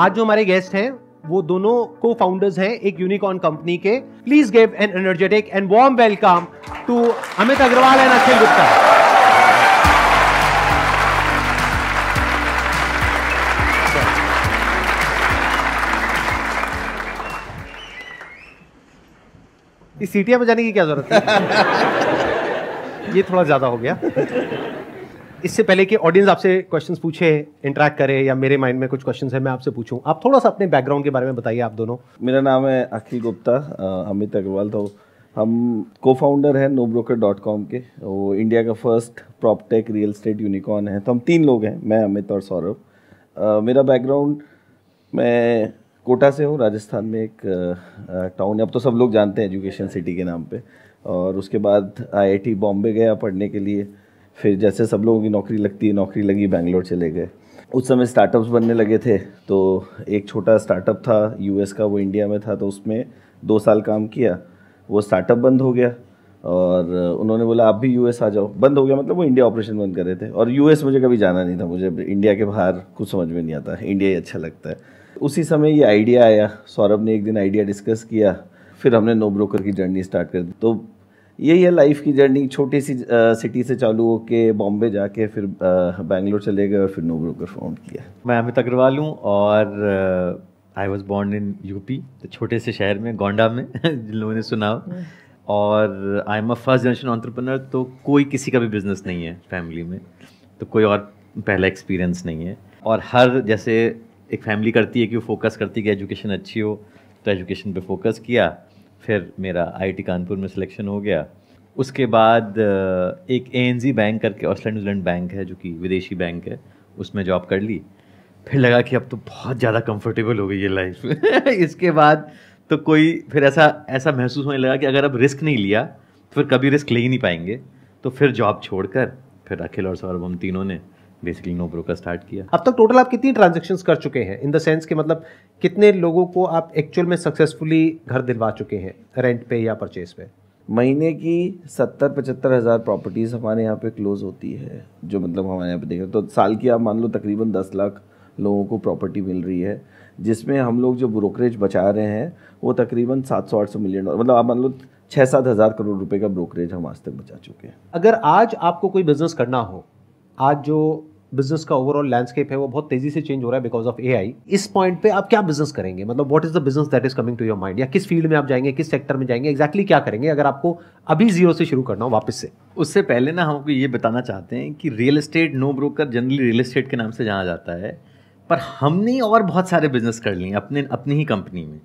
आज जो हमारे गेस्ट हैं वो दोनों को फाउंडर्स हैं एक यूनिकॉर्न कंपनी के please give an energetic and warm welcome to Amit Agarwal and Akhil Gupta सीटियां बजाने की क्या जरूरत है ये थोड़ा ज्यादा हो गया इससे पहले कि ऑडियंस आपसे क्वेश्चन पूछे इंटरेक्ट करे या मेरे माइंड में कुछ क्वेश्चन है मैं आपसे पूछूं आप थोड़ा सा अपने बैकग्राउंड के बारे में बताइए आप दोनों मेरा नाम है अखिल गुप्ता अमित अग्रवाल तो हम को फाउंडर हैं नो ब्रोकर डॉट कॉम के वो इंडिया का first proptech real estate unicorn है तो हम तीन लोग हैं मैं अमित और सौरभ मेरा बैकग्राउंड मैं कोटा से हूँ राजस्थान में एक टाउन अब तो सब लोग जानते हैं एजुकेशन सिटी के नाम पे और उसके बाद आईआईटी बॉम्बे गया पढ़ने के लिए फिर जैसे सब लोगों की नौकरी लगती नौकरी लगी बैंगलोर चले गए उस समय स्टार्टअप्स बनने लगे थे तो एक छोटा स्टार्टअप था यूएस का वो इंडिया में था तो उसमें दो साल काम किया वो स्टार्टअप बंद हो गया और उन्होंने बोला आप भी यूएस आ जाओ बंद हो गया मतलब वो इंडिया ऑपरेशन बंद कर रहे थे और यूएस मुझे कभी जाना नहीं था मुझे इंडिया के बाहर कुछ समझ में नहीं आता इंडिया ही अच्छा लगता है उसी समय ये आइडिया आया सौरभ ने एक दिन आइडिया डिस्कस किया फिर हमने नो ब्रोकर की जर्नी स्टार्ट कर दी तो यही है लाइफ की जर्नी छोटी सी सिटी से चालू होके बॉम्बे जाके फिर बैंगलोर चले गए और फिर नो ब्रोकर फाउंड किया मैं अमित अग्रवाल हूँ और I was born in UP छोटे से शहर में गोंडा में जिन लोगों ने सुना हम्म। और I am a first generation entrepreneur तो कोई किसी का भी बिजनेस नहीं है फैमिली में तो कोई और पहला एक्सपीरियंस नहीं है और हर जैसे एक फैमिली करती है कि वो फोकस करती है कि एजुकेशन अच्छी हो तो एजुकेशन पे फोकस किया फिर मेरा आई कानपुर में सिलेक्शन हो गया उसके बाद एक ए बैंक करके ऑस्ट्रेलिया न्यूजीलैंड बैंक है जो कि विदेशी बैंक है उसमें जॉब कर ली फिर लगा कि अब तो बहुत ज़्यादा कंफर्टेबल हो गई है लाइफ इसके बाद तो कोई फिर ऐसा ऐसा महसूस होने लगा कि अगर अब रिस्क नहीं लिया तो फिर कभी रिस्क ले ही नहीं पाएंगे तो फिर जॉब छोड़कर फिर अखिल और सौरभ हम तीनों ने बेसिकली नो ब्रोकर स्टार्ट किया अब तक टोटल आप कितनी ट्रांजेक्शन कर चुके हैं इन द सेंस कि मतलब कितने लोगों को आप एक्चुअल में सक्सेसफुली घर दिलवा चुके हैं रेंट पे या परचेज पे महीने की सत्तर पचहत्तर हज़ार प्रॉपर्टीज़ हमारे यहाँ पे क्लोज होती है जो मतलब हमारे यहाँ पे देख रहे तो साल की आप मान लो तकरीबन दस लाख लोगों को प्रॉपर्टी मिल रही है जिसमें हम लोग जो ब्रोकरेज बचा रहे हैं वो तकरीबन सात सौ आठ सौ मिलियन डॉलर मतलब आप मान लो छः सात हज़ार करोड़ रुपए का ब्रोकरेज हम आज तक बचा चुके हैं अगर आज आपको कोई बिज़नेस करना हो आज जो बिजनेस का ओवरऑल लैंडस्केप है वो बहुत तेजी से चेंज हो रहा है बिकॉज ऑफ एआई इस पॉइंट पे आप क्या बिजनेस करेंगे मतलब what is the business that is coming to your mind या किस फील्ड में आप जाएंगे किस सेक्टर में जाएंगे एग्जैक्टली exactly क्या करेंगे अगर आपको अभी जीरो से शुरू करना हो वापस से उससे पहले ना हमको ये बताना चाहते हैं कि real estate no broker generally real estate के नाम से जाना जाता है पर हमने और बहुत सारे बिजनेस कर लिए अपने अपनी ही कंपनी में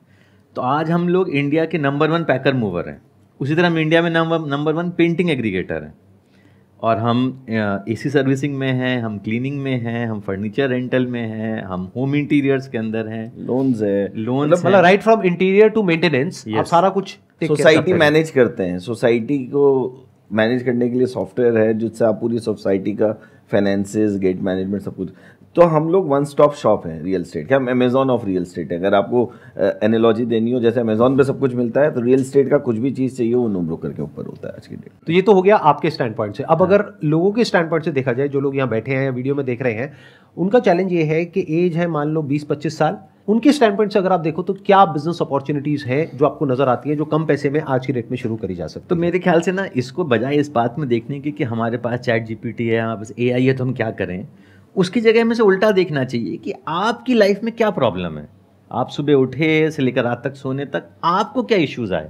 तो आज हम लोग इंडिया के नंबर वन पैकर मूवर हैं उसी तरह हम इंडिया में number number one painting aggregator हैं और हम एसी सर्विसिंग में हैं हम क्लीनिंग में हैं हम फर्नीचर रेंटल में हैं हम होम इंटीरियर्स के अंदर हैं लोन्स है लोन मतलब right from interior to maintenance आप सारा कुछ सोसाइटी मैनेज करते हैं सोसाइटी को मैनेज करने के लिए सॉफ्टवेयर है जिससे आप पूरी सोसाइटी का फाइनेंसेस गेट मैनेजमेंट सब कुछ तो हम लोग वन स्टॉप शॉप है रियल स्टेट क्या अमेजोन ऑफ रियल स्टेट है अगर आपको एनोलॉजी देनी हो जैसे अमेजोन पे सब कुछ मिलता है तो रियल स्टेट का कुछ भी चीज़ चाहिए वो नो ब्रोकर के ऊपर होता है आज की डेट तो ये तो हो गया आपके स्टैंड पॉइंट से अब हाँ। अगर लोगों के स्टैंड पॉइंट से देखा जाए जो लोग यहाँ बैठे हैं वीडियो में देख रहे हैं उनका चैलेंज ये है कि एज है मान लो बीस पच्चीस साल उनके स्टैंड पॉइंट से अगर आप देखो तो क्या बिजनेस अपॉर्चुनिटीज है जो आपको नजर आती है जो कम पैसे में आज की डेट में शुरू करी जा सकती तो मेरे ख्याल से ना इसको बजाय इस बात में देखने की कि हमारे पास चैट जीपीटी है हमारे पास ए है तो हम क्या करें उसकी जगह में से उल्टा देखना चाहिए कि आपकी लाइफ में क्या प्रॉब्लम है आप सुबह उठे से लेकर रात तक सोने तक आपको क्या इश्यूज़ आए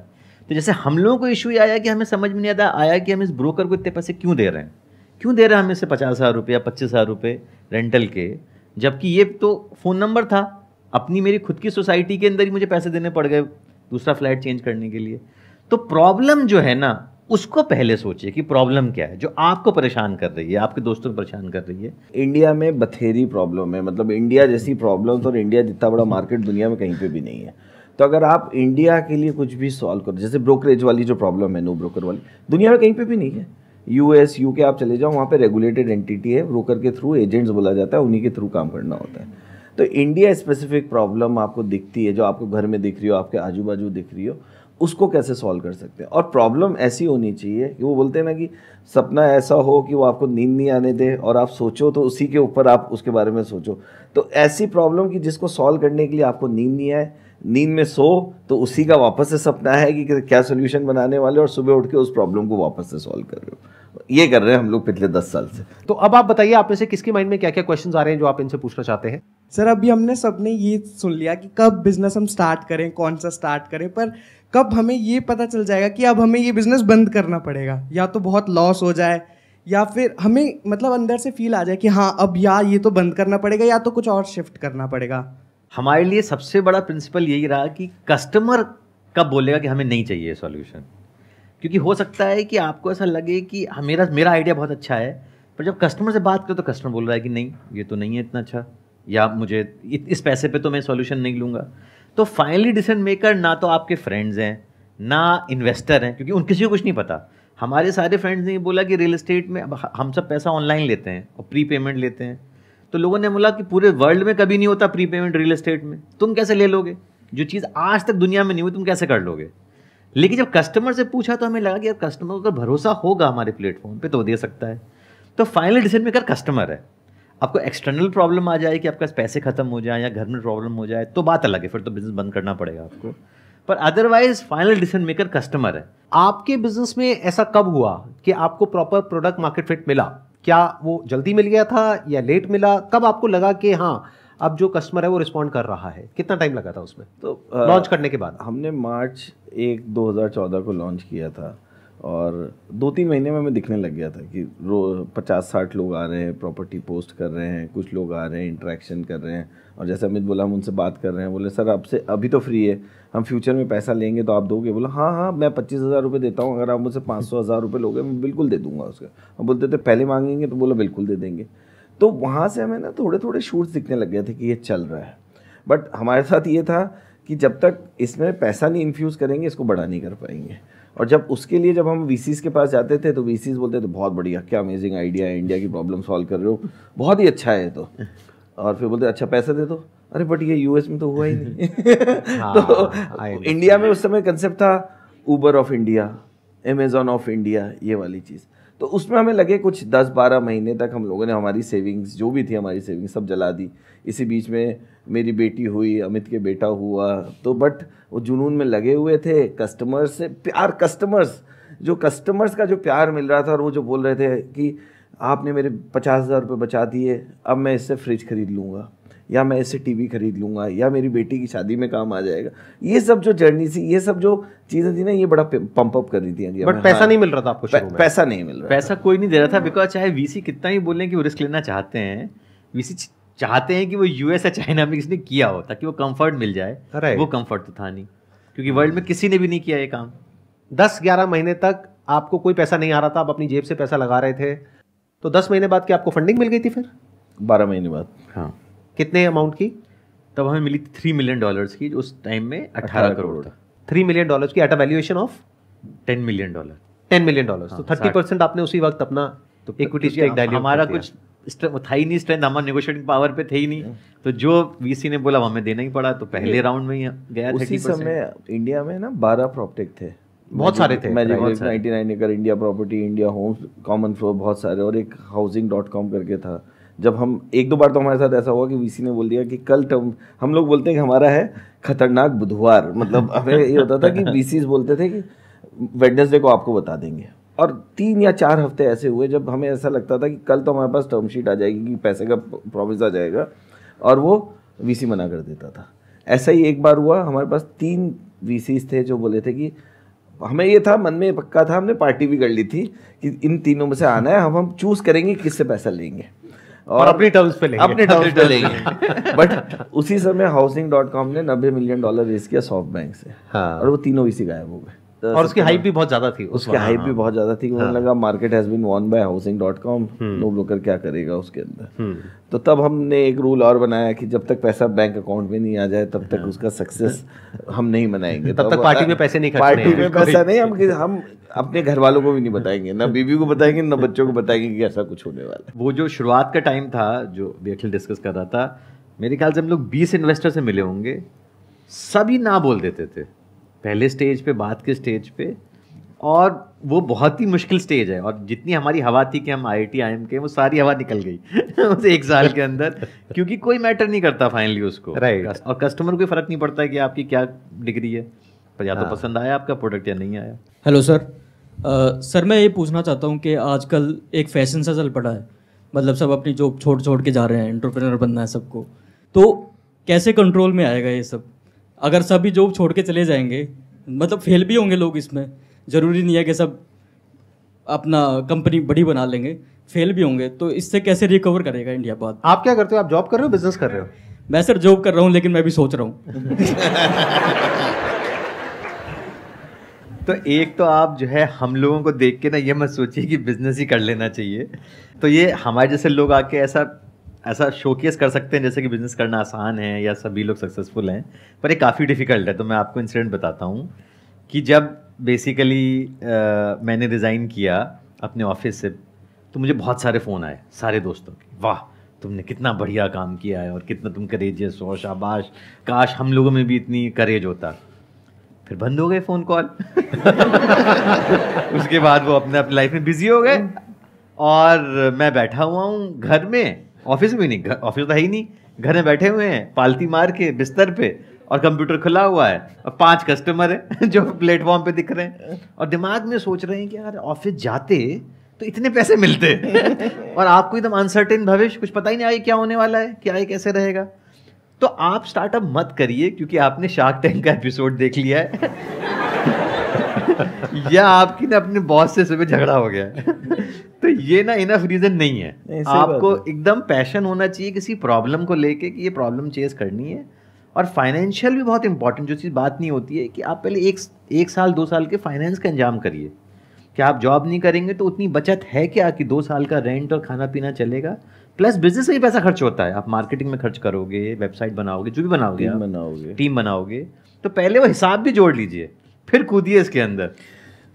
तो जैसे हम लोगों को इशू आया कि हमें समझ में नहीं आता आया कि हम इस ब्रोकर को इतने पैसे क्यों दे रहे हैं क्यों दे रहे हैं हमें से पचास हज़ार रुपया पच्चीस हज़ार रुपये रेंटल के जबकि ये तो फ़ोन नंबर था अपनी मेरी खुद की सोसाइटी के अंदर ही मुझे पैसे देने पड़ गए दूसरा फ्लैट चेंज करने के लिए तो प्रॉब्लम जो है ना उसको पहले सोचिए कि प्रॉब्लम क्या है जो आपको परेशान कर रही है आपके दोस्तों को परेशान कर रही है इंडिया में बथेरी प्रॉब्लम है मतलब इंडिया जैसी प्रॉब्लम और इंडिया जितना बड़ा मार्केट दुनिया में कहीं पर भी नहीं है तो अगर आप इंडिया के लिए कुछ भी सॉल्व करो जैसे ब्रोकरेज वाली जो प्रॉब्लम है नो ब्रोकर वाली दुनिया में कहीं पर भी नहीं है यूएस यूके आप चले जाओ वहाँ पे रेगुलेटेड एंटिटी है ब्रोकर के थ्रू एजेंट्स बोला जाता है उन्हीं के थ्रू काम करना होता है तो इंडिया स्पेसिफिक प्रॉब्लम आपको दिखती है जो आपको घर में दिख रही हो आपके आजू बाजू दिख रही हो उसको कैसे सॉल्व कर सकते हैं और प्रॉब्लम ऐसी होनी चाहिए कि वो बोलते हैं ना कि सपना ऐसा हो कि वो आपको नींद नहीं आने दे और आप सोचो तो उसी के ऊपर आप उसके बारे में सोचो तो ऐसी प्रॉब्लम कि जिसको सॉल्व करने के लिए आपको नींद नहीं आए नींद में सो तो उसी का वापस से सपना है कि क्या सोल्यूशन बनाने वाले और सुबह उठ के उस प्रॉब्लम को वापस से सॉल्व कर रहे हो ये कर रहे हैं हम लोग पिछले दस साल से तो अब आप बताइए आप में से किसके माइंड में क्या क्या क्वेश्चन आ रहे हैं जो आप इनसे पूछना चाहते हैं सर अभी हमने सबने ये सुन लिया कि कब बिजनेस हम स्टार्ट करें कौन सा स्टार्ट करें पर कब हमें ये पता चल जाएगा कि अब हमें ये बिज़नेस बंद करना पड़ेगा या तो बहुत लॉस हो जाए या फिर हमें मतलब अंदर से फील आ जाए कि हाँ अब या ये तो बंद करना पड़ेगा या तो कुछ और शिफ्ट करना पड़ेगा हमारे लिए सबसे बड़ा प्रिंसिपल यही रहा कि कस्टमर कब बोलेगा कि हमें नहीं चाहिए सॉल्यूशन क्योंकि हो सकता है कि आपको ऐसा लगे कि हाँ, मेरा मेरा आइडिया बहुत अच्छा है पर जब कस्टमर से बात करो तो कस्टमर बोल रहा है कि नहीं ये तो नहीं है इतना अच्छा या मुझे इस पैसे पे तो मैं सॉल्यूशन नहीं लूँगा तो फाइनली डिसीजन मेकर ना तो आपके फ्रेंड्स हैं ना इन्वेस्टर हैं क्योंकि उन किसी को कुछ नहीं पता हमारे सारे फ्रेंड्स ने ये बोला कि रियल इस्टेट में अब हम सब पैसा ऑनलाइन लेते हैं और प्री पेमेंट लेते हैं तो लोगों ने बोला कि पूरे वर्ल्ड में कभी नहीं होता प्री पेमेंट रियल इस्टेट में तुम कैसे ले लोगे जो चीज़ आज तक दुनिया में नहीं हुई तुम कैसे कर लोगे लेकिन जब कस्टमर से पूछा तो हमें लगा कि अब कस्टमर को भरोसा होगा हमारे प्लेटफॉर्म पे तो दे सकता है तो फाइनल डिसीजन मेकर कस्टमर है आपको एक्सटर्नल प्रॉब्लम आ जाए कि आपके पास पैसे खत्म हो जाए या घर में प्रॉब्लम हो जाए तो बात अलग है फिर तो बिजनेस बंद करना पड़ेगा आपको पर otherwise final decision maker customer है आपके बिजनेस में ऐसा कब हुआ कि आपको प्रॉपर प्रोडक्ट मार्केट फिट मिला क्या वो जल्दी मिल गया था या लेट मिला कब आपको लगा कि हाँ अब जो कस्टमर है वो रिस्पॉन्ड कर रहा है कितना टाइम लगा था उसमें तो लॉन्च करने के बाद हमने मार्च एक 2014 को लॉन्च किया था और दो तीन महीने में मैं दिखने लग गया था कि रो पचास साठ लोग आ रहे हैं प्रॉपर्टी पोस्ट कर रहे हैं कुछ लोग आ रहे हैं इंट्रैक्शन कर रहे हैं और जैसे अमित बोला हम उनसे बात कर रहे हैं बोले सर आपसे अभी तो फ्री है हम फ्यूचर में पैसा लेंगे तो आप दोगे बोला हाँ हाँ मैं पच्चीस हज़ार रुपये देता हूँ अगर आप मुझसे पाँच सौ हज़ार रुपये लोगे मैं बिल्कुल दे दूँगा उसका हम बोलते थे पहले मांगेंगे तो बोला बिल्कुल दे देंगे तो वहाँ से हमें ना थोड़े थोड़े शूट्स दिखने लग गए थे कि ये चल रहा है बट हमारे साथ ये था कि जब तक इसमें पैसा नहीं इन्फ्यूज़ करेंगे इसको बड़ा नहीं कर पाएंगे और जब उसके लिए जब हम वी के पास जाते थे तो वी बोलते थे बहुत बढ़िया क्या अमेजिंग आइडिया है इंडिया की प्रॉब्लम सॉल्व कर रहे हो बहुत ही अच्छा है तो और फिर बोलते अच्छा पैसा दे दो अरे बट ये यूएस में तो हुआ ही नहीं हाँ, तो इंडिया में उस समय कंसेप्ट था Uber of India Amazon of India ये वाली चीज़ तो उसमें हमें लगे कुछ दस बारह महीने तक हम लोगों ने हमारी सेविंग्स जो भी थी हमारी सेविंग्स सब जला दी इसी बीच में मेरी बेटी हुई अमित के बेटा हुआ तो बट वो जुनून में लगे हुए थे कस्टमर्स से प्यार कस्टमर्स जो कस्टमर्स का जो प्यार मिल रहा था और वो जो बोल रहे थे कि आपने मेरे पचास हज़ार रुपये बचा दिए अब मैं इससे फ्रिज ख़रीद लूँगा या मैं इससे टीवी खरीद लूँगा या मेरी बेटी की शादी में काम आ जाएगा ये सब जो जर्नी थी ये सब जो चीज़ें थी ना ये बड़ा पंप अप कर रही थी बट पैसा हाँ, नहीं मिल रहा था आपको पै, पैसा नहीं मिल रहा पैसा कोई नहीं दे रहा था बिकॉज चाहे वीसी कितना ही बोलें कि वो रिस्क लेना चाहते हैं वीसी चाहते हैं कि वो यूएस या चाइना में किसने किया हो ताकि वो कम्फर्ट मिल जाए वो कम्फर्ट तो था नहीं क्योंकि वर्ल्ड में किसी ने भी नहीं किया ये काम दस ग्यारह महीने तक आपको कोई पैसा नहीं आ रहा था आप अपनी जेब से पैसा लगा रहे थे तो दस महीने बाद क्या आपको फंडिंग मिल गई थी फिर बारह महीने बाद हाँ कितने अमाउंट की तब हमें मिली थ्री मिलियन डॉलर्स की उस टाइम में अठारह करोड़ था थ्री मिलियन डॉलर की at a valuation of ten million dollar ten million dollar हाँ, तो थर्टी परसेंट आपने उसी वक्त अपना तो इक्विटी स्टेक डाली हमारा कुछ था ही नहीं स्ट्रेंथ हमारे नेगोशिएटिंग पावर पे थे ही नहीं हाँ। तो जो वीसी ने बोला हमें देना ही पड़ा तो पहले राउंड में ही गया उसी समय इंडिया में ना बारह प्रॉपर्टेक थे बहुत सारे थे ninety nine acre India property India homes common floor बहुत सारे और एक हाउसिंग डॉट कॉम करके था जब हम एक दो बार तो हमारे साथ ऐसा हुआ कि वीसी ने बोल दिया कि कल टर्म हम लोग बोलते हैं कि हमारा है खतरनाक बुधवार मतलब हमें ये होता था कि वी बोलते थे कि वेडनेसडे को आपको बता देंगे और तीन या चार हफ्ते ऐसे हुए जब हमें ऐसा लगता था कि कल तो हमारे पास टर्म शीट आ जाएगी कि पैसे का प्रॉमिस आ जाएगा और वो वीसी मना कर देता था ऐसा ही एक बार हुआ हमारे पास तीन वी थे जो बोले थे कि हमें ये था मन में पक्का था हमने पार्टी भी कर ली थी कि इन तीनों में से आना है हम हम चूज़ करेंगे किससे पैसा लेंगे और अपनी टर्म्स पे लेंगे अपने टर्म्स पे लेंगे बट उसी समय हाउसिंग डॉट कॉम ने नब्बे मिलियन डॉलर रेस किया सॉफ्ट बैंक से हाँ। और वो तीनों इसी गायब हो गए तो और उसकी हाइप भी बहुत ज्यादा थी उसकी हाइप भी हाँ। बहुत ज्यादा थी उन्होंने हाँ। लगा market has been won by housing dot com no broker क्या करेगा उसके अंदर हम्म। तो तब हमने एक रूल और बनाया कि जब तक पैसा बैंक अकाउंट में नहीं आ जाए तब तक हाँ। उसका सक्सेस हम नहीं मनाएंगे तब तो तक पार्टी में पैसे नहीं पार्टी में पैसा नहीं हम हम अपने घर वालों को भी नहीं बताएंगे ना बीबी को बताएंगे ना बच्चों को बताएंगे कि ऐसा कुछ होने वाला है वो जो शुरुआत का टाइम था जो भी अखिल डिस्कस कर रहा था मेरे ख्याल से हम लोग बीस इन्वेस्टर से मिले होंगे सभी ना बोल देते थे पहले स्टेज पे बाद के स्टेज पे और वो बहुत ही मुश्किल स्टेज है और जितनी हमारी हवा थी कि हम आई टी आई एम के वो सारी हवा निकल गई उस एक साल के अंदर क्योंकि कोई मैटर नहीं करता फाइनली उसको राइट right. और कस्टमर को फ़र्क नहीं पड़ता कि आपकी क्या डिग्री है पर या तो हाँ। पसंद आया आपका प्रोडक्ट या नहीं आया हेलो सर सर मैं ये पूछना चाहता हूँ कि आजकल एक फैशन सा चल पड़ा है मतलब सब अपनी जॉब छोड़ छोड़ के जा रहे हैं एंटरप्रेनर बनना है सबको तो कैसे कंट्रोल में आएगा ये सब अगर सभी जॉब छोड़ के चले जाएंगे मतलब फेल भी होंगे लोग इसमें ज़रूरी नहीं है कि सब अपना कंपनी बड़ी बना लेंगे फेल भी होंगे तो इससे कैसे रिकवर करेगा इंडिया बाद आप क्या करते हो आप जॉब कर रहे हो बिजनेस कर रहे हो मैं सर जॉब कर रहा हूँ लेकिन मैं भी सोच रहा हूँ तो एक तो आप जो है हम लोगों को देख के ना ये मत सोचिए कि बिजनेस ही कर लेना चाहिए तो ये हमारे जैसे लोग आके ऐसा ऐसा शोकेस कर सकते हैं जैसे कि बिज़नेस करना आसान है या सभी लोग सक्सेसफुल हैं पर ये काफ़ी डिफ़िकल्ट है तो मैं आपको इंसिडेंट बताता हूँ कि जब बेसिकली आ, मैंने रिज़ाइन किया अपने ऑफिस से तो मुझे बहुत सारे फ़ोन आए सारे दोस्तों के वाह तुमने कितना बढ़िया काम किया है और कितना तुम करेजियस हो शाबाश काश हम लोगों में भी इतनी करेज होता फिर बंद हो गए फ़ोन कॉल उसके बाद वो अपने अपने लाइफ में बिज़ी हो गए और मैं बैठा हुआ हूँ घर में ऑफिस में नहीं ऑफिस तो है ही नहीं घर में बैठे हुए हैं पालती मार के बिस्तर पे और कंप्यूटर खुला हुआ है और पांच कस्टमर हैं जो प्लेटफॉर्म पे दिख रहे हैं और दिमाग में सोच रहे हैं कि यार ऑफिस जाते तो इतने पैसे मिलते और आपको एकदम अनसर्टेन भविष्य कुछ पता ही नहीं आगे क्या होने वाला है क्या ये कैसे रहेगा तो आप स्टार्टअप मत करिए क्योंकि आपने शार्क टैंक का एपिसोड देख लिया है या आपकी ना अपने बॉस से सुबह झगड़ा हो गया तो ये ना इनफ रीजन नहीं है आपको एकदम पैशन होना चाहिए किसी प्रॉब्लम को लेके कि ये प्रॉब्लम चेज करनी है और फाइनेंशियल भी बहुत इंपॉर्टेंट जो चीज़ बात नहीं होती है कि आप पहले एक एक साल दो साल के फाइनेंस का इंजाम करिए कि आप जॉब नहीं करेंगे तो उतनी बचत है क्या कि दो साल का रेंट और खाना पीना चलेगा प्लस बिजनेस में ही पैसा खर्च होता है आप मार्केटिंग में खर्च करोगे वेबसाइट बनाओगे जो भी बनाओगे टीम बनाओगे टीम बनाओगे तो पहले वो हिसाब भी जोड़ लीजिए फिर कूदिए इसके अंदर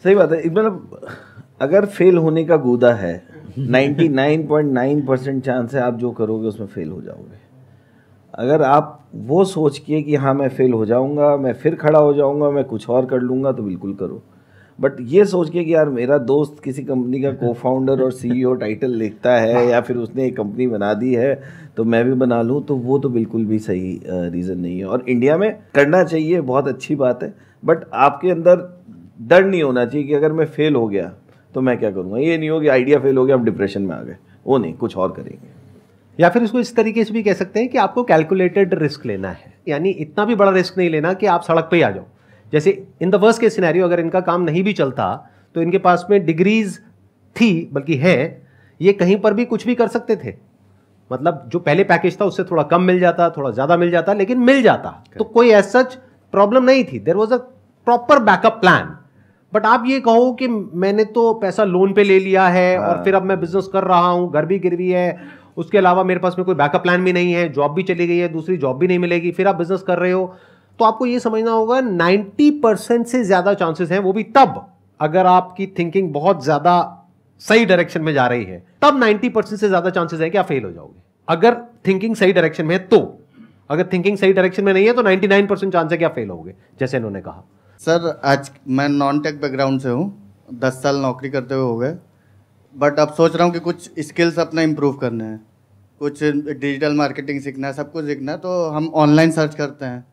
सही बात है मतलब अगर फेल होने का गोदा है 99.9 परसेंट चांस है आप जो करोगे उसमें फेल हो जाओगे अगर आप वो सोच के कि हाँ मैं फेल हो जाऊंगा मैं फिर खड़ा हो जाऊंगा मैं कुछ और कर लूँगा तो बिल्कुल करो बट ये सोच के कि यार मेरा दोस्त किसी कंपनी का को फाउंडर और सीईओ टाइटल लिखता है या फिर उसने एक कंपनी बना दी है तो मैं भी बना लूँ तो वो तो बिल्कुल भी सही रीज़न नहीं है और इंडिया में करना चाहिए बहुत अच्छी बात है बट आपके अंदर डर नहीं होना चाहिए कि अगर मैं फेल हो गया तो मैं क्या करूँगा ये नहीं हो कि आइडिया फेल हो गया हम डिप्रेशन में आ गए वो नहीं कुछ और करेंगे या फिर इसको इस तरीके से भी कह सकते हैं कि आपको कैलकुलेटेड रिस्क लेना है यानी इतना भी बड़ा रिस्क नहीं लेना कि आप सड़क पर ही आ जाओ जैसे in the worst case scenario अगर इनका काम नहीं भी चलता तो इनके पास में डिग्रीज थी बल्कि है ये कहीं पर भी कुछ भी कर सकते थे मतलब जो पहले पैकेज था उससे थोड़ा कम मिल जाता थोड़ा ज़्यादा मिल जाता लेकिन मिल जाता okay. तो कोई एज सच प्रॉब्लम नहीं थी there was a proper backup plan but आप ये कहो कि मैंने तो पैसा लोन पे ले लिया है हाँ। और फिर अब मैं बिजनेस कर रहा हूँ घर भी गिरवी है उसके अलावा मेरे पास में कोई बैकअप प्लान भी नहीं है जॉब भी चली गई है दूसरी जॉब भी नहीं मिलेगी फिर आप बिजनेस कर रहे हो तो आपको ये समझना होगा नाइन्टी परसेंट से ज़्यादा चांसेस हैं वो भी तब अगर आपकी थिंकिंग बहुत ज़्यादा सही डायरेक्शन में जा रही है तब नाइन्टी परसेंट से ज़्यादा चांसेस है कि आप फेल हो जाओगे अगर थिंकिंग सही डायरेक्शन में है तो अगर थिंकिंग सही डायरेक्शन में नहीं है तो 99 परसेंट चांस है कि आप फेल होगे जैसे इन्होंने कहा सर आज मैं नॉन टेक बैकग्राउंड से हूँ दस साल नौकरी करते हुए हो गए बट अब सोच रहा हूँ कि कुछ स्किल्स अपना इम्प्रूव करने हैं कुछ डिजिटल मार्केटिंग सीखना है सब कुछ सीखना है तो हम ऑनलाइन सर्च करते हैं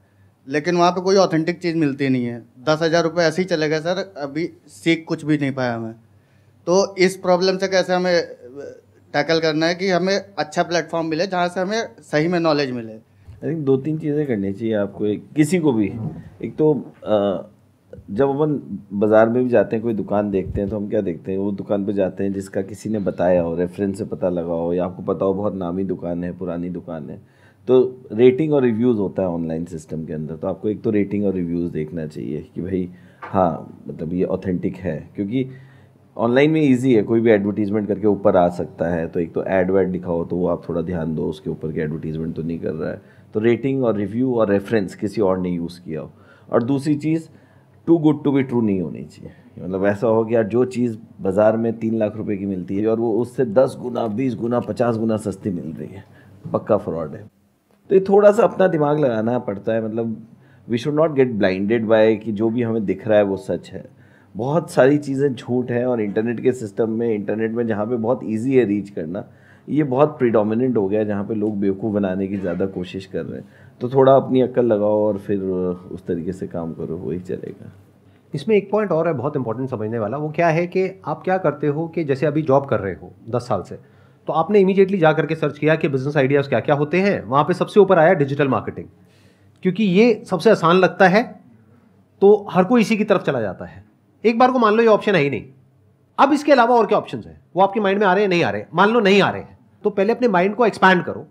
लेकिन वहाँ पे कोई ऑथेंटिक चीज़ मिलती नहीं है दस हज़ार रुपये ऐसे ही चले गए सर अभी सीख कुछ भी नहीं पाया हमें तो इस प्रॉब्लम से कैसे हमें टैकल करना है कि हमें अच्छा प्लेटफॉर्म मिले जहाँ से हमें सही में नॉलेज मिले आई थिंक दो तीन चीज़ें करनी चाहिए आपको एक किसी को भी एक तो आ, जब अपन बाज़ार में भी जाते हैं कोई दुकान देखते हैं तो हम क्या देखते हैं वो दुकान पे जाते हैं जिसका किसी ने बताया हो रेफरेंस से पता लगा हो या आपको पता हो बहुत नामी दुकान है पुरानी दुकान है तो रेटिंग और रिव्यूज़ होता है ऑनलाइन सिस्टम के अंदर तो आपको एक तो रेटिंग और रिव्यूज़ देखना चाहिए कि भाई हाँ मतलब ये ऑथेंटिक है क्योंकि ऑनलाइन में इजी है कोई भी एडवर्टीजमेंट करके ऊपर आ सकता है तो एक तो एड वैड दिखाओ तो वो आप थोड़ा ध्यान दो उसके ऊपर की एडवर्टीजमेंट तो नहीं कर रहा है तो रेटिंग और रिव्यू और रेफरेंस किसी और ने यूज़ किया हो और दूसरी चीज़ too good to be true नहीं होनी चाहिए मतलब ऐसा हो गया जो चीज़ बाज़ार में तीन लाख रुपए की मिलती है और वो उससे दस गुना बीस गुना पचास गुना सस्ती मिल रही है पक्का फ्रॉड है तो ये थोड़ा सा अपना दिमाग लगाना पड़ता है मतलब we should not get blinded by कि जो भी हमें दिख रहा है वो सच है बहुत सारी चीज़ें झूठ हैं और इंटरनेट के सिस्टम में इंटरनेट में जहाँ पे बहुत इजी है रीच करना ये बहुत प्रिडोमिनेंट हो गया है जहाँ पे लोग बेवकूफ़ बनाने की ज़्यादा कोशिश कर रहे हैं तो थोड़ा अपनी अक्ल लगाओ और फिर उस तरीके से काम करो वही चलेगा इसमें एक पॉइंट और है बहुत इंपॉर्टेंट समझने वाला वो क्या है कि आप क्या करते हो कि जैसे अभी जॉब कर रहे हो दस साल से तो आपने इमीडिएटली जा करके सर्च किया कि बिजनेस आइडियाज़ क्या क्या होते हैं वहाँ पर सबसे ऊपर आया डिजिटल मार्केटिंग क्योंकि ये सबसे आसान लगता है तो हर कोई इसी की तरफ चला जाता है एक बार को मान लो ये ऑप्शन है ही नहीं अब इसके अलावा और क्या ऑप्शन हैं वो आपके माइंड में आ रहे हैं नहीं आ रहे मान लो नहीं आ रहे हैं तो पहले अपने माइंड को एक्सपैंड करो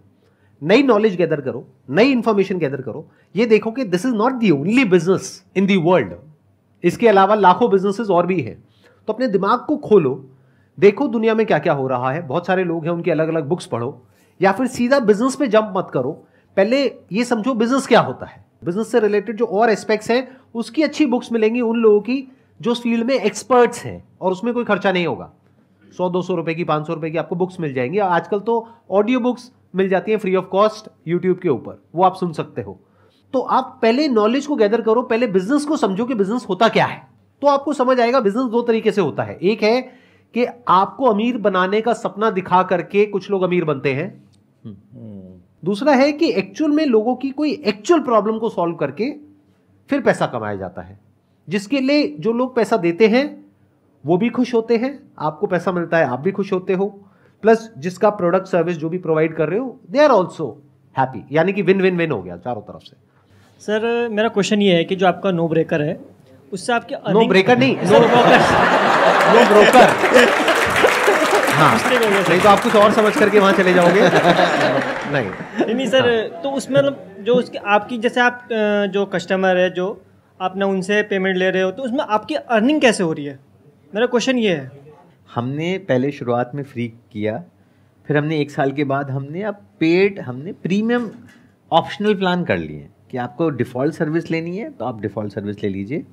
नई नॉलेज गैदर करो नई इंफॉर्मेशन गैदर करो ये देखो कि this is not the only business in the world इसके अलावा लाखों बिजनेसेस और भी हैं तो अपने दिमाग को खोलो देखो दुनिया में क्या क्या हो रहा है बहुत सारे लोग हैं उनकी अलग अलग बुक्स पढ़ो या फिर सीधा बिजनेस पे जंप मत करो पहले ये समझो बिजनेस क्या होता है बिजनेस से रिलेटेड जो और एस्पेक्ट्स हैं उसकी अच्छी बुक्स मिलेंगी उन लोगों की जो उस फील्ड में एक्सपर्ट्स हैं और उसमें कोई खर्चा नहीं होगा सौ दो सौ रुपए की पांच सौ रुपए की आपको बुक्स मिल जाएंगी आजकल तो ऑडियो बुक्स मिल जाती हैं फ्री ऑफ कॉस्ट यूट्यूब के ऊपर वो आप सुन सकते हो तो आप पहले नॉलेज को गैदर करो पहले बिजनेस को समझो कि बिजनेस होता क्या है तो आपको समझ आएगा बिजनेस दो तरीके से होता है एक है कि आपको अमीर बनाने का सपना दिखा करके कुछ लोग अमीर बनते हैं दूसरा है कि एक्चुअल में लोगों की कोई एक्चुअल प्रॉब्लम को सॉल्व करके फिर पैसा कमाया जाता है जिसके लिए जो लोग पैसा देते हैं वो भी खुश होते हैं आपको पैसा मिलता है आप भी खुश होते हो प्लस जिसका प्रोडक्ट सर्विस जो भी प्रोवाइड कर रहे हो दे आर ऑल्सो हैप्पी यानी कि विन विन विन हो गया चारों तरफ से सर मेरा क्वेश्चन ये है कि जो आपका नो ब्रेकर है उससे आपके नो ब्रेकर नहीं नो ब्रोकर नो ब्रोकर हाँ नहीं तो आप कुछ और समझ करके वहाँ चले जाओगे नहीं नहीं सर हाँ। तो उसमें मतलब जो उसके आपकी जैसे आप जो कस्टमर है जो आपने उनसे पेमेंट ले रहे हो तो उसमें आपकी अर्निंग कैसे हो रही है मेरा क्वेश्चन ये है हमने पहले शुरुआत में फ्री किया फिर हमने एक साल के बाद हमने अब पेड हमने प्रीमियम ऑप्शनल प्लान कर लिए कि आपको डिफ़ॉल्ट सर्विस लेनी है तो आप डिफ़ॉल्ट सर्विस ले लीजिए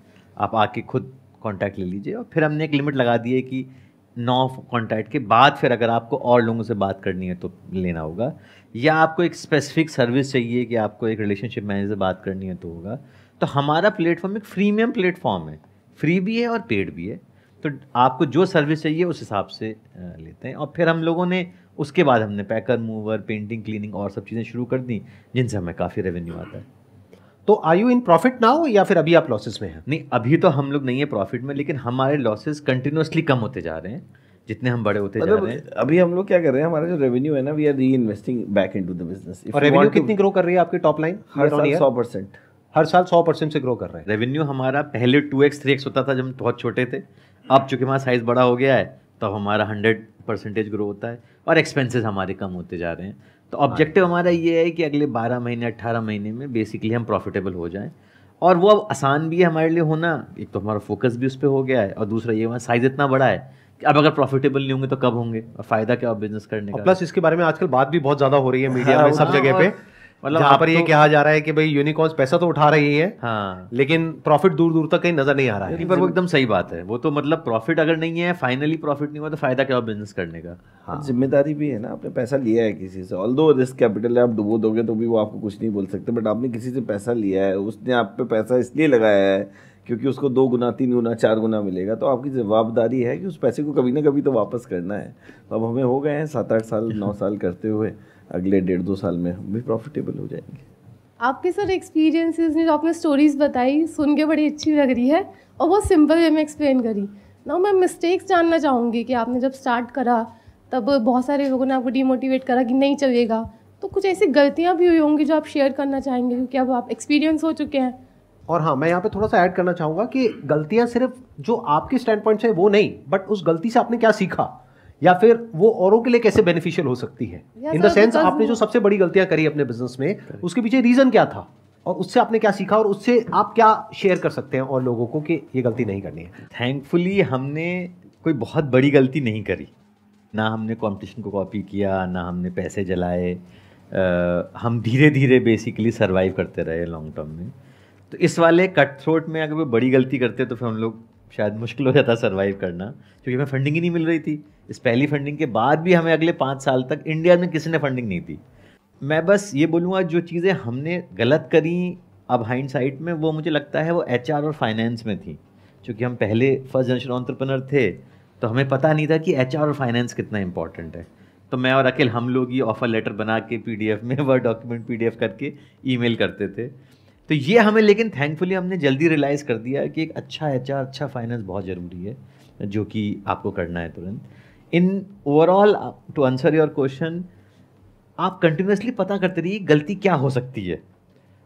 आप आके खुद कॉन्टैक्ट ले लीजिए और फिर हमने एक लिमिट लगा दी है कि नौ कॉन्टैक्ट के बाद फिर अगर आपको और लोगों से बात करनी है तो लेना होगा या आपको एक स्पेसिफिक सर्विस चाहिए कि आपको एक रिलेशनशिप मैनेजर से बात करनी है तो होगा तो हमारा प्लेटफॉर्म एक प्रीमियम प्लेटफॉर्म है फ्री भी है और पेड भी है तो आपको जो सर्विस चाहिए उस हिसाब से लेते हैं और फिर हम लोगों ने उसके बाद हमने पैकर मूवर पेंटिंग क्लीनिंग और सब चीज़ें शुरू कर दी जिनसे हमें काफ़ी रेवेन्यू आता है तो are you in profit now या फिर अभी आप लॉसेस में हैं नहीं अभी तो हम लोग नहीं है प्रॉफिट में लेकिन हमारे लॉसेस कंटिन्यूसली कम होते जा रहे हैं जितने हम बड़े होते जा मतलब रहे हैं अभी हम लोग क्या कर रहे हैं हमारा जो रेवेन्यू है ना we are reinvesting back into the business और रेवेन्यू कितनी ग्रो कर रही है आपकी टॉप लाइन हर साल सौ परसेंट हर साल सौ परसेंट से ग्रो कर रहे हैं रेवेन्यू हमारा पहले टू एक्स थ्री एक्स होता था जब हम बहुत छोटे थे अब चूँकि हमारा साइज़ बड़ा हो गया है तो हमारा हंड्रेड परसेंटेज ग्रो होता है और एक्सपेंसेस हमारे कम होते जा रहे हैं तो ऑब्जेक्टिव हाँ हमारा ये है कि अगले बारह महीने अट्ठारह महीने में बेसिकली हम प्रॉफिटेबल हो जाएँ और वो अब आसान भी है हमारे लिए होना एक तो हमारा फोकस भी उस पर हो गया है और दूसरा ये हमारा साइज़ इतना बड़ा है कि अब अगर प्रॉफिटेबल नहीं होंगे तो कब होंगे और फायदा क्या बिजनेस करने का प्लस इसके बारे में आजकल बात भी बहुत ज्यादा हो रही है मीडिया हाँ, में सब हाँ, जगह पे मतलब यहाँ पर ये तो- कहा जा रहा है कि भाई यूनिकॉर्न्स पैसा तो उठा रही है हाँ लेकिन प्रॉफिट दूर दूर तक कहीं नजर नहीं आ रहा है पर वो एकदम सही बात है वो तो मतलब प्रॉफिट अगर नहीं है फाइनली प्रॉफिट नहीं हुआ तो फायदा क्या बिजनेस करने का हाँ। जिम्मेदारी भी है ना आपने पैसा लिया है किसी से ऑल दो रिस्क कैपिटल है आप डुबो दोगे तो भी वो आपको कुछ नहीं बोल सकते बट आपने किसी से पैसा लिया है उसने आप पे पैसा इसलिए लगाया है क्योंकि उसको दो गुना तीन गुना चार गुना मिलेगा तो आपकी जवाबदारी है कि उस पैसे को कभी ना कभी तो वापस करना है तो अब हमें हो गए हैं सात आठ साल नौ साल करते हुए अगले डेढ़ दो साल में हम भी प्रॉफिटेबल हो जाएंगे आपके सर एक्सपीरियंसेस ने जो आपने स्टोरीज बताई सुन के बड़ी अच्छी लग रही है और वो सिंपल वे में एक्सप्लेन करी ना मैं मिस्टेक्स जानना चाहूँगी कि आपने जब स्टार्ट करा तब बहुत सारे लोगों ने आपको डीमोटिवेट करा कि नहीं चलेगा तो कुछ ऐसी गलतियाँ भी हुई होंगी जो आप शेयर करना चाहेंगे क्योंकि अब आप एक्सपीरियंस हो चुके हैं और हाँ मैं यहाँ पे थोड़ा सा ऐड करना चाहूँगा कि गलतियाँ सिर्फ जो आपके स्टैंड पॉइंट से वो नहीं बट उस गलती से आपने क्या सीखा या फिर वो औरों के लिए कैसे बेनिफिशियल हो सकती है इन द सेंस आपने जो सबसे बड़ी गलतियां करी अपने बिजनेस में उसके पीछे रीजन क्या था और उससे आपने क्या सीखा और उससे आप क्या शेयर कर सकते हैं और लोगों को कि ये गलती नहीं करनी है थैंकफुली हमने कोई बहुत बड़ी गलती नहीं करी ना हमने कॉम्पिटिशन को कॉपी किया ना हमने पैसे जलाए हम धीरे धीरे बेसिकली सर्वाइव करते रहे लॉन्ग टर्म में तो इस वाले कट थ्रोट में अगर वो बड़ी गलती करते तो फिर हम लोग शायद मुश्किल हो जाता सर्वाइव करना क्योंकि हमें फंडिंग ही नहीं मिल रही थी इस पहली फंडिंग के बाद भी हमें अगले पाँच साल तक इंडिया में किसी ने फंडिंग नहीं दी मैं बस ये बोलूँगा जो चीज़ें हमने गलत करी अब हाइंड साइट में वो मुझे लगता है वो एच और फाइनेंस में थी चूँकि हम पहले फर्स्ट जनरेशन ऑन्टरप्रनर थे तो हमें पता नहीं था कि एच और फाइनेंस कितना इंपॉर्टेंट है तो मैं और अखिल हम लोग ये ऑफ़र लेटर बना के पीडीएफ में वर्ड डॉक्यूमेंट पीडीएफ करके ईमेल करते थे तो ये हमें लेकिन थैंकफुली हमने जल्दी रियलाइज़ कर दिया कि एक अच्छा एच अच्छा फाइनेंस बहुत ज़रूरी है जो कि आपको करना है तुरंत in overall to answer your question आप कंटिन्यूसली पता करते रहिए गलती क्या हो सकती है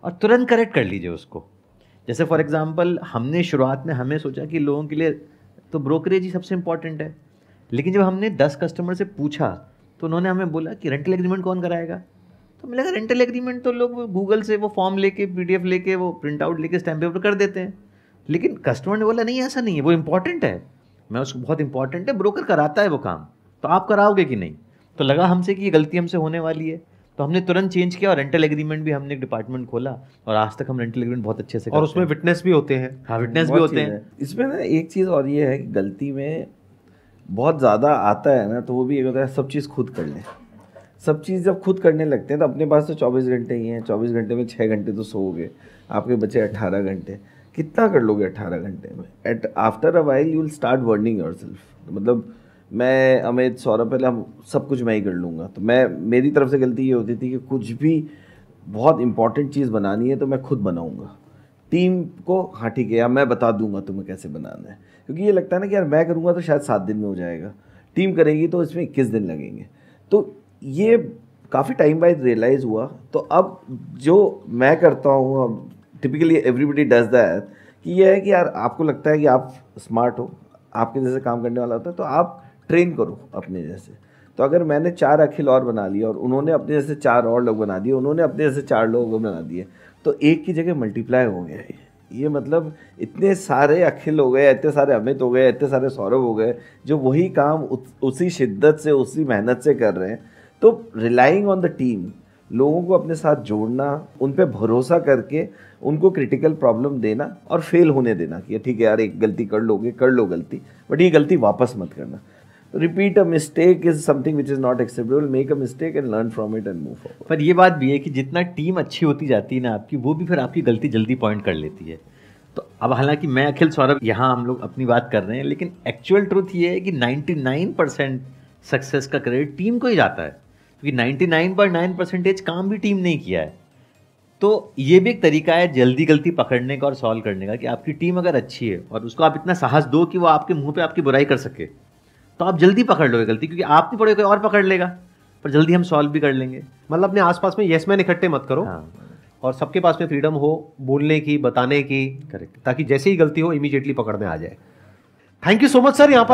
और तुरंत करेक्ट कर लीजिए उसको जैसे फॉर एग्ज़ाम्पल हमने शुरुआत में हमें सोचा कि लोगों के लिए तो ब्रोकरेज ही सबसे इम्पॉर्टेंट है लेकिन जब हमने दस कस्टमर से पूछा तो उन्होंने हमें बोला कि रेंटल एग्रीमेंट कौन कराएगा तो मिलेगा रेंटल एग्रीमेंट तो लोग गूगल से वो फॉर्म लेके पी लेके वो प्रिंट आउट लेके स्टैम्प पेपर कर देते हैं लेकिन कस्टमर ने बोला नहीं ऐसा नहीं है वो इंपॉर्टेंट है मैं उसको बहुत इंपॉर्टेंट है ब्रोकर कराता है वो काम तो आप कराओगे कि नहीं तो लगा हमसे कि ये गलती हमसे होने वाली है तो हमने तुरंत चेंज किया और रेंटल एग्रीमेंट भी हमने एक डिपार्टमेंट खोला और आज तक हम रेंटल एग्रीमेंट बहुत अच्छे से और उसमें विटनेस भी होते हैं हाँ विटनेस भी होते हैं इसमें ना एक चीज़ और ये है कि गलती में बहुत ज़्यादा आता है ना तो वो भी एक होता है सब चीज़ खुद कर लें सब चीज़ जब खुद करने लगते हैं तो अपने पास तो चौबीस घंटे ही हैं चौबीस घंटे में छः घंटे तो सोओगे आपके बचे अट्ठारह घंटे कितना कर लोगे अट्ठारह घंटे में at after a while you will start burning yourself मतलब मैं अमित सौरभ पहले हम सब कुछ मैं ही कर लूँगा तो मैं मेरी तरफ से गलती ये होती थी कि कुछ भी बहुत इंपॉर्टेंट चीज़ बनानी है तो मैं खुद बनाऊँगा टीम को हाँ ठीक है यार मैं बता दूंगा तुम्हें कैसे बनाना है क्योंकि ये लगता है ना कि यार मैं करूँगा तो शायद सात दिन में हो जाएगा टीम करेगी तो इसमें इक्कीस दिन लगेंगे तो ये काफ़ी टाइम बाद रियलाइज हुआ तो अब जो मैं करता हूँ अब टिपिकली एवरीबडी डज दैट कि ये है कि यार आपको लगता है कि आप स्मार्ट हो आपके जैसे काम करने वाला होता है तो आप ट्रेन करो अपने जैसे तो अगर मैंने चार अखिल और बना लिए और उन्होंने अपने जैसे चार और लोग बना दिए उन्होंने अपने जैसे चार लोग बना दिए तो एक की जगह मल्टीप्लाई हो गया ये ये मतलब इतने सारे अखिल हो गए इतने सारे अमित हो गए इतने सारे सौरभ हो गए जो वही काम उस, उसी शिद्दत से उसी मेहनत से कर रहे हैं तो रिलाइंग ऑन द टीम लोगों को अपने साथ जोड़ना उन पर भरोसा करके उनको क्रिटिकल प्रॉब्लम देना और फेल होने देना कि ठीक है यार एक गलती कर लोगे कर लो गलती बट ये गलती वापस मत करना repeat a mistake is something which is not acceptable make a mistake and learn from it and move पर ये बात भी है कि जितना टीम अच्छी होती जाती है ना आपकी वो भी फिर आपकी गलती जल्दी पॉइंट कर लेती है तो अब हालांकि मैं अखिल सौरभ यहाँ हम लोग अपनी बात कर रहे हैं लेकिन एक्चुअल ट्रूथ ये है कि 99 परसेंट सक्सेस का क्रेडिट टीम को ही जाता है क्योंकि 99.9 परसेंटेज काम भी टीम ने किया है तो ये भी एक तरीका है जल्दी गलती पकड़ने का और सॉल्व करने का कि आपकी टीम अगर अच्छी है और उसको आप इतना साहस दो कि वो आपके मुंह पे आपकी बुराई कर सके तो आप जल्दी पकड़ लोगे गलती क्योंकि आप नहीं पड़े कोई और पकड़ लेगा पर जल्दी हम सॉल्व भी कर लेंगे मतलब अपने आसपास में येस मैन इकट्ठे मत करो हाँ। और सबके पास में फ्रीडम हो बोलने की बताने की करेक्ट ताकि जैसे ही गलती हो इमीजिएटली पकड़ने आ जाए thank you so much sir यहाँ पर